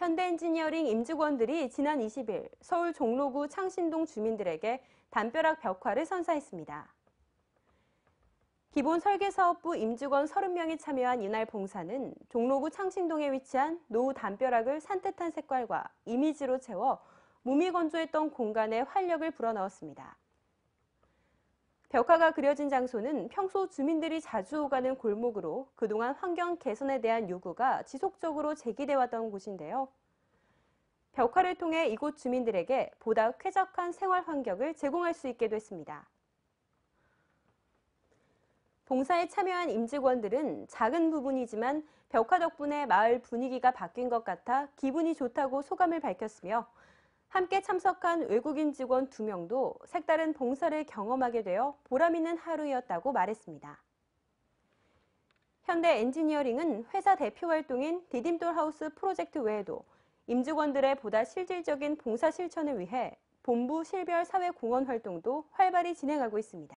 현대엔지니어링 임직원들이 지난 20일 서울 종로구 창신동 주민들에게 담벼락 벽화를 선사했습니다. 기본 설계사업부 임직원 30명이 참여한 이날 봉사는 종로구 창신동에 위치한 노후 담벼락을 산뜻한 색깔과 이미지로 채워 무미 건조했던 공간에 활력을 불어넣었습니다. 벽화가 그려진 장소는 평소 주민들이 자주 오가는 골목으로 그동안 환경 개선에 대한 요구가 지속적으로 제기돼 왔던 곳인데요. 벽화를 통해 이곳 주민들에게 보다 쾌적한 생활 환경을 제공할 수 있게 됐습니다. 봉사에 참여한 임직원들은 작은 부분이지만 벽화 덕분에 마을 분위기가 바뀐 것 같아 기분이 좋다고 소감을 밝혔으며 함께 참석한 외국인 직원 두명도 색다른 봉사를 경험하게 되어 보람 있는 하루였다고 말했습니다. 현대 엔지니어링은 회사 대표 활동인 디딤돌 하우스 프로젝트 외에도 임직원들의 보다 실질적인 봉사 실천을 위해 본부 실별 사회 공헌 활동도 활발히 진행하고 있습니다.